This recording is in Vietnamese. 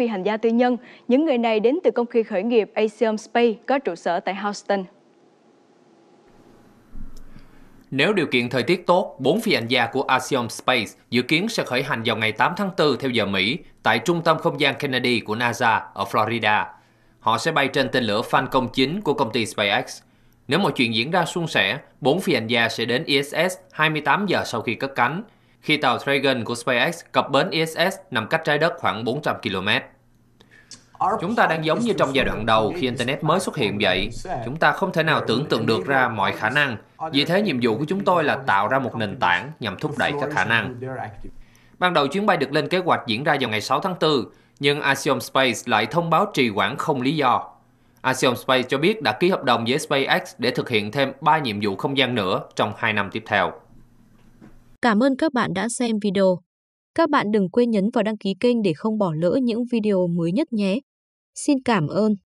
phi hành gia tư nhân. Những người này đến từ công ty khởi nghiệp Asium Space có trụ sở tại Houston. Nếu điều kiện thời tiết tốt, bốn phi hành gia của Axiom Space dự kiến sẽ khởi hành vào ngày 8 tháng 4 theo giờ Mỹ tại Trung tâm Không gian Kennedy của NASA ở Florida. Họ sẽ bay trên tên lửa Falcon 9 của công ty SpaceX. Nếu mọi chuyện diễn ra suôn sẻ, bốn phi hành gia sẽ đến ISS e 28 giờ sau khi cất cánh – khi tàu Dragon của SpaceX cập bến ISS e nằm cách trái đất khoảng 400 km. Chúng ta đang giống như trong giai đoạn đầu khi Internet mới xuất hiện vậy. Chúng ta không thể nào tưởng tượng được ra mọi khả năng. Vì thế, nhiệm vụ của chúng tôi là tạo ra một nền tảng nhằm thúc đẩy các khả năng. Ban đầu chuyến bay được lên kế hoạch diễn ra vào ngày 6 tháng 4, nhưng Axiom Space lại thông báo trì hoãn không lý do. Axiom Space cho biết đã ký hợp đồng với SpaceX để thực hiện thêm 3 nhiệm vụ không gian nữa trong 2 năm tiếp theo. Cảm ơn các bạn đã xem video. Các bạn đừng quên nhấn vào đăng ký kênh để không bỏ lỡ những video mới nhất nhé. Xin cảm ơn.